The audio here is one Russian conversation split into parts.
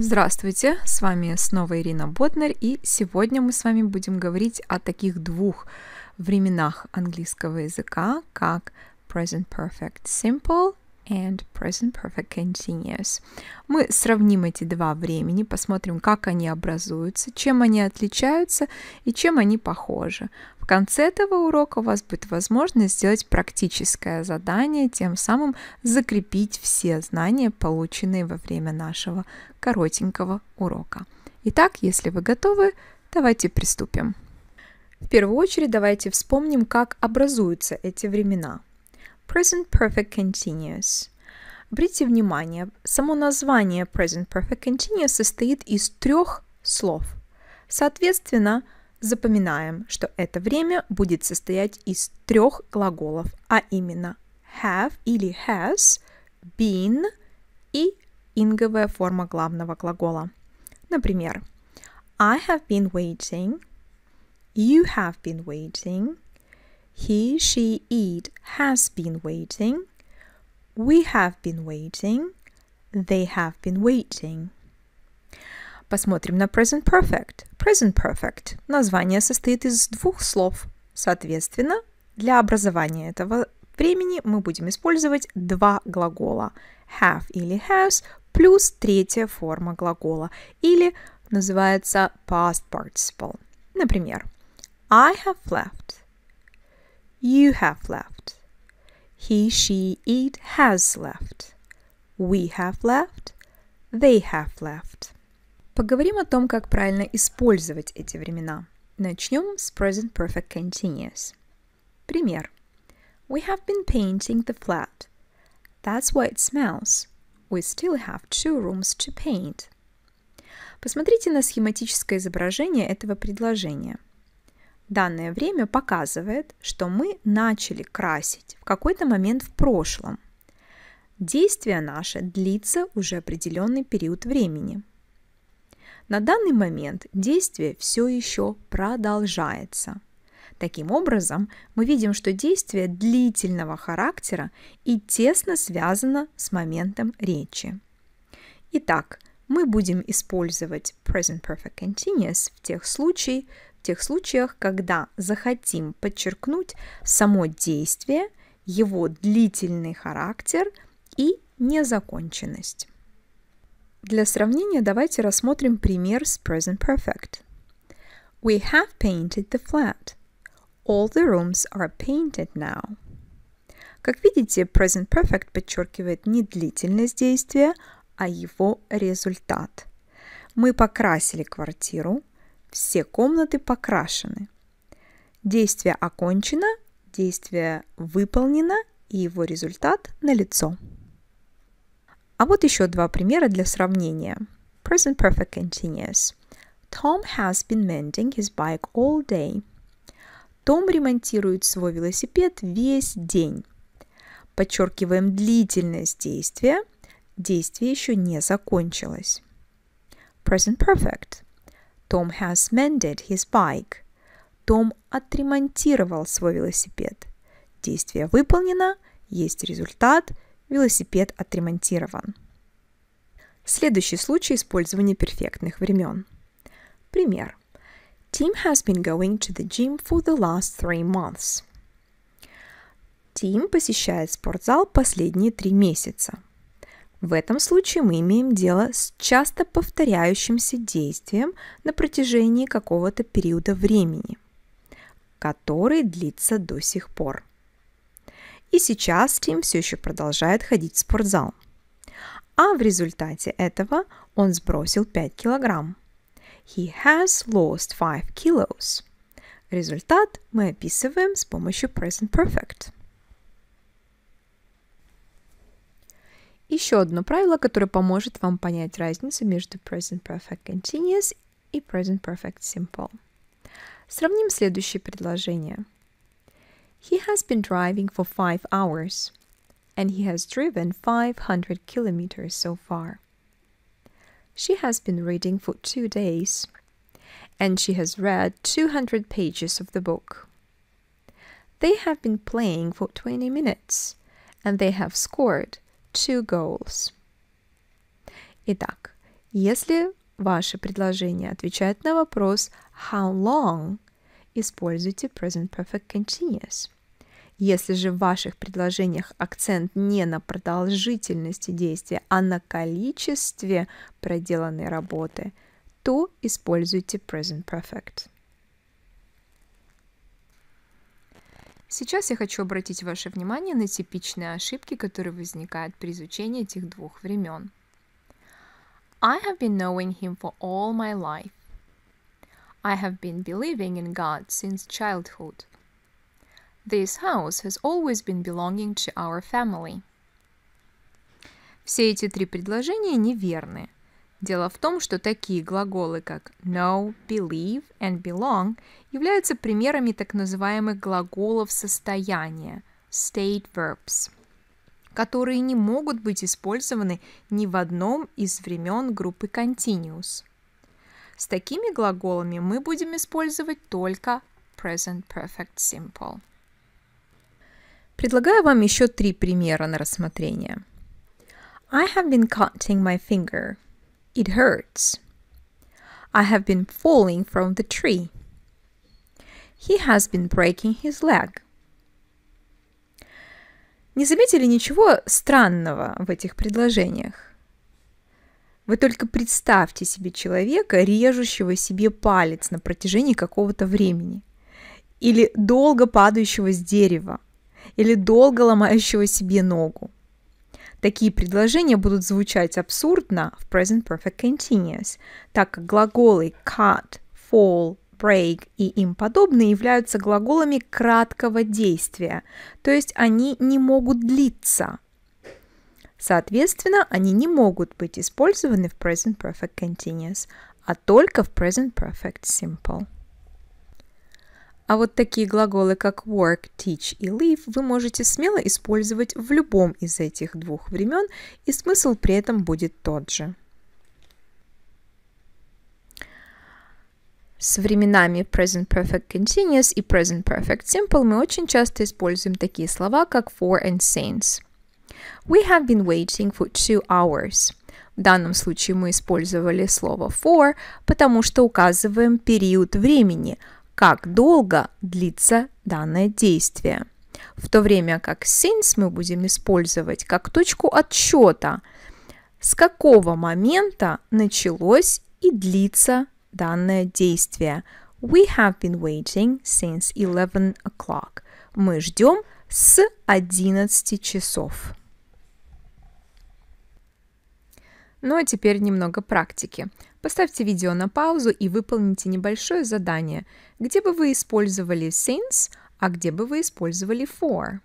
Здравствуйте, с вами снова Ирина Боднер, и сегодня мы с вами будем говорить о таких двух временах английского языка, как present perfect simple and present perfect continuous. Мы сравним эти два времени, посмотрим, как они образуются, чем они отличаются и чем они похожи. В конце этого урока у вас будет возможность сделать практическое задание, тем самым закрепить все знания, полученные во время нашего коротенького урока. Итак, если вы готовы, давайте приступим. В первую очередь давайте вспомним, как образуются эти времена – Present Perfect Continuous. Обратите внимание, само название Present Perfect Continuous состоит из трех слов. Соответственно, запоминаем, что это время будет состоять из трех глаголов, а именно have или has, been и инговая форма главного глагола. Например, I have been waiting, you have been waiting – He, she, it has been waiting. We have been waiting. They have been waiting. Посмотрим на present perfect. Present perfect. Название состоит из двух слов. Соответственно, для образования этого времени мы будем использовать два глагола have или has плюс третья форма глагола или называется past participle. Например, I have left. You have left. He, she, it has left. We have left. They have left. Поговорим о том, как правильно использовать эти времена. Начнем с present perfect continuous. Пример. We have been painting the flat. That's why it smells. We still have two rooms to paint. Посмотрите на схематическое изображение этого предложения – данное время показывает, что мы начали красить в какой-то момент в прошлом. Действие наше длится уже определенный период времени. На данный момент действие все еще продолжается. Таким образом, мы видим, что действие длительного характера и тесно связано с моментом речи. Итак, мы будем использовать present perfect continuous в тех случаях, тех случаях, когда захотим подчеркнуть само действие, его длительный характер и незаконченность. Для сравнения давайте рассмотрим пример с present perfect. We have painted the flat. All the rooms are painted now. Как видите, present perfect подчеркивает не длительность действия, а его результат. Мы покрасили квартиру, все комнаты покрашены. Действие окончено, действие выполнено и его результат налицо. А вот еще два примера для сравнения. Present Perfect Continuous. Tom has been mending his bike all day. Том ремонтирует свой велосипед весь день. Подчеркиваем длительность действия. Действие еще не закончилось. Present Perfect – Tom has mended his bike. Том отремонтировал свой велосипед. Действие выполнено, есть результат, велосипед отремонтирован. Следующий случай использования перфектных времен. Пример. Tim has been going to the gym for the last three months. Тим посещает спортзал последние три месяца. В этом случае мы имеем дело с часто повторяющимся действием на протяжении какого-то периода времени, который длится до сих пор. И сейчас Тим все еще продолжает ходить в спортзал. А в результате этого он сбросил 5 килограмм. He has lost 5 kilos. Результат мы описываем с помощью present perfect – Еще одно правило, которое поможет вам понять разницу между present perfect continuous и present perfect simple. Сравним следующее предложение. He has been driving for five hours, and he has driven 500 kilometers so far. She has been reading for two days, and she has read 200 pages of the book. They have been playing for 20 minutes, and they have scored two goals. Итак, если ваше предложение отвечает на вопрос how long, используйте present perfect continuous. Если же в ваших предложениях акцент не на продолжительности действия, а на количестве проделанной работы, то используйте present perfect. Сейчас я хочу обратить ваше внимание на типичные ошибки, которые возникают при изучении этих двух времен. I have been knowing him for all my life. I have been believing in God since childhood. This house has always been belonging to our family. Все эти три предложения неверны. Дело в том, что такие глаголы, как know, believe and belong, являются примерами так называемых глаголов состояния – state verbs, которые не могут быть использованы ни в одном из времен группы continuous. С такими глаголами мы будем использовать только present perfect simple. Предлагаю вам еще три примера на рассмотрение. I have been cutting my finger – It hurts. I have been falling from the tree. He has been breaking his leg. Не заметили ничего странного в этих предложениях? Вы только представьте себе человека, режущего себе палец на протяжении какого-то времени, или долго падающего с дерева, или долго ломающего себе ногу. Такие предложения будут звучать абсурдно в present perfect continuous, так как глаголы cut, fall, break и им подобные являются глаголами краткого действия, то есть они не могут длиться. Соответственно, они не могут быть использованы в present perfect continuous, а только в present perfect simple. А вот такие глаголы, как work, teach и live, вы можете смело использовать в любом из этих двух времен, и смысл при этом будет тот же. С временами present perfect continuous и present perfect simple мы очень часто используем такие слова, как for and since. We have been waiting for two hours. В данном случае мы использовали слово for, потому что указываем период времени – как долго длится данное действие. В то время как since мы будем использовать как точку отсчета, с какого момента началось и длится данное действие. We have been waiting since 11 o'clock. Мы ждем с 11 часов. Ну а теперь немного практики. Поставьте видео на паузу и выполните небольшое задание, где бы вы использовали since, а где бы вы использовали for.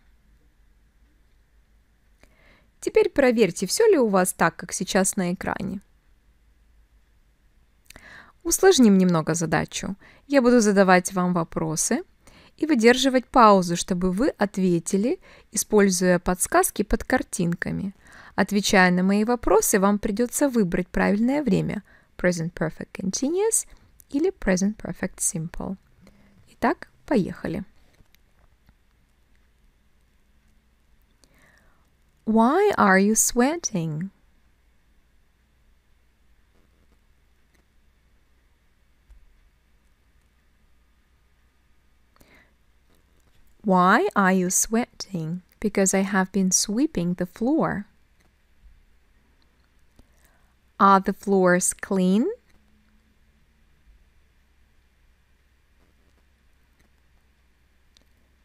Теперь проверьте, все ли у вас так, как сейчас на экране. Усложним немного задачу. Я буду задавать вам вопросы и выдерживать паузу, чтобы вы ответили, используя подсказки под картинками. Отвечая на мои вопросы, вам придется выбрать правильное время – present perfect continuous или present perfect simple. Итак, поехали. Why are you sweating? Why are you sweating? Because I have been sweeping the floor. Are the floors clean?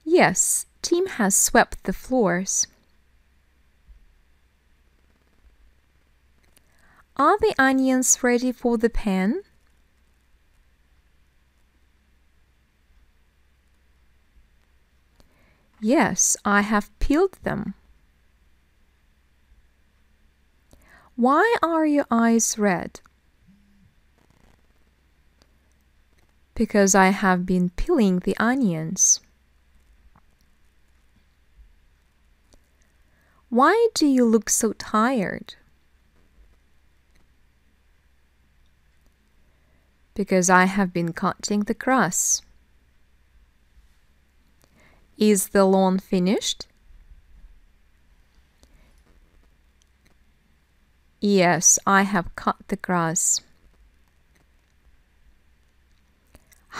Yes, team has swept the floors. Are the onions ready for the pan? Yes, I have peeled them. Why are your eyes red? Because I have been peeling the onions. Why do you look so tired? Because I have been cutting the grass. Is the lawn finished? Yes, I have cut the grass.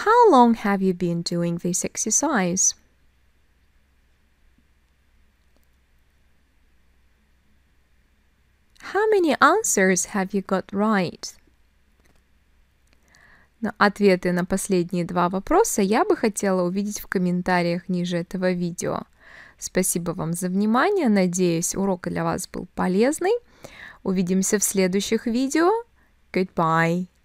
How long have you been doing this exercise? How many answers have you got right? Но ответы на последние два вопроса я бы хотела увидеть в комментариях ниже этого видео. Спасибо вам за внимание. Надеюсь, урок для вас был полезный. Увидимся в следующих видео. Goodbye.